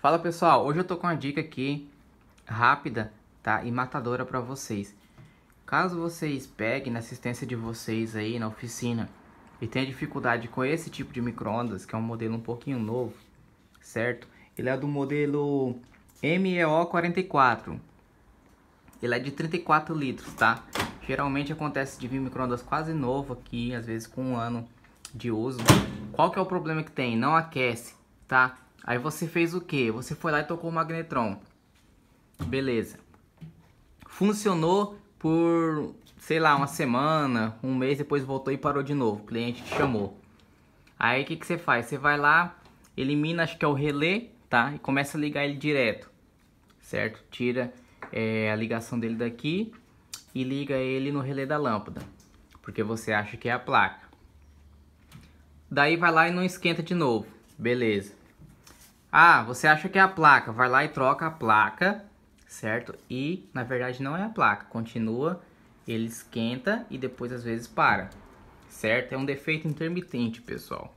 Fala pessoal, hoje eu tô com uma dica aqui rápida, tá? E matadora para vocês. Caso vocês peguem na assistência de vocês aí na oficina e tenha dificuldade com esse tipo de microondas, que é um modelo um pouquinho novo, certo? Ele é do modelo MEO44. Ele é de 34 litros, tá? Geralmente acontece de vir microondas quase novo aqui, às vezes com um ano de uso. Qual que é o problema que tem? Não aquece, tá? Aí você fez o que? Você foi lá e tocou o magnetron. Beleza. Funcionou por, sei lá, uma semana, um mês, depois voltou e parou de novo. O cliente te chamou. Aí o que, que você faz? Você vai lá, elimina, acho que é o relé, tá? E começa a ligar ele direto, certo? Tira é, a ligação dele daqui e liga ele no relé da lâmpada, porque você acha que é a placa. Daí vai lá e não esquenta de novo, beleza. Ah, você acha que é a placa, vai lá e troca a placa, certo? E na verdade não é a placa, continua, ele esquenta e depois às vezes para, certo? É um defeito intermitente, pessoal.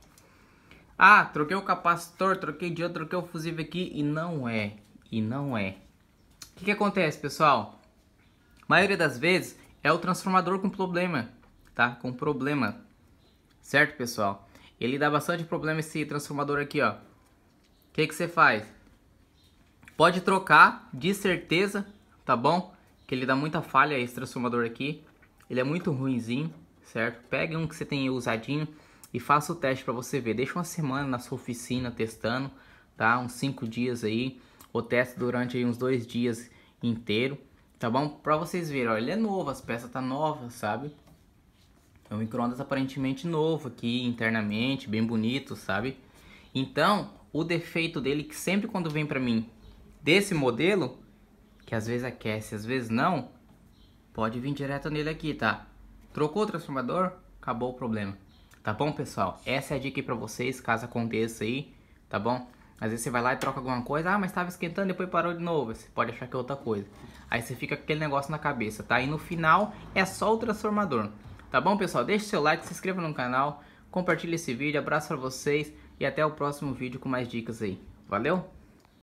Ah, troquei o capacitor, troquei de outro, troquei o fusível aqui e não é, e não é. O que, que acontece, pessoal? A maioria das vezes é o transformador com problema, tá? Com problema, certo, pessoal? Ele dá bastante problema esse transformador aqui, ó. O que, que você faz? Pode trocar, de certeza, tá bom? Que ele dá muita falha esse transformador aqui. Ele é muito ruinzinho, certo? Pegue um que você tem usadinho e faça o teste para você ver. Deixa uma semana na sua oficina testando, tá? Uns 5 dias aí. Ou teste durante aí, uns dois dias inteiro, tá bom? Pra vocês verem, ó, ele é novo, as peças tá novas, sabe? É um micro-ondas aparentemente novo aqui internamente, bem bonito, sabe? Então, o defeito dele, que sempre quando vem para mim desse modelo, que às vezes aquece, às vezes não, pode vir direto nele aqui, tá? Trocou o transformador, acabou o problema. Tá bom, pessoal? Essa é a dica aí para vocês, caso aconteça aí, tá bom? Às vezes você vai lá e troca alguma coisa, ah, mas estava esquentando, depois parou de novo. Você pode achar que é outra coisa. Aí você fica com aquele negócio na cabeça, tá? E no final é só o transformador. Tá bom, pessoal? Deixe seu like, se inscreva no canal, compartilhe esse vídeo, abraço para vocês. E até o próximo vídeo com mais dicas aí. Valeu!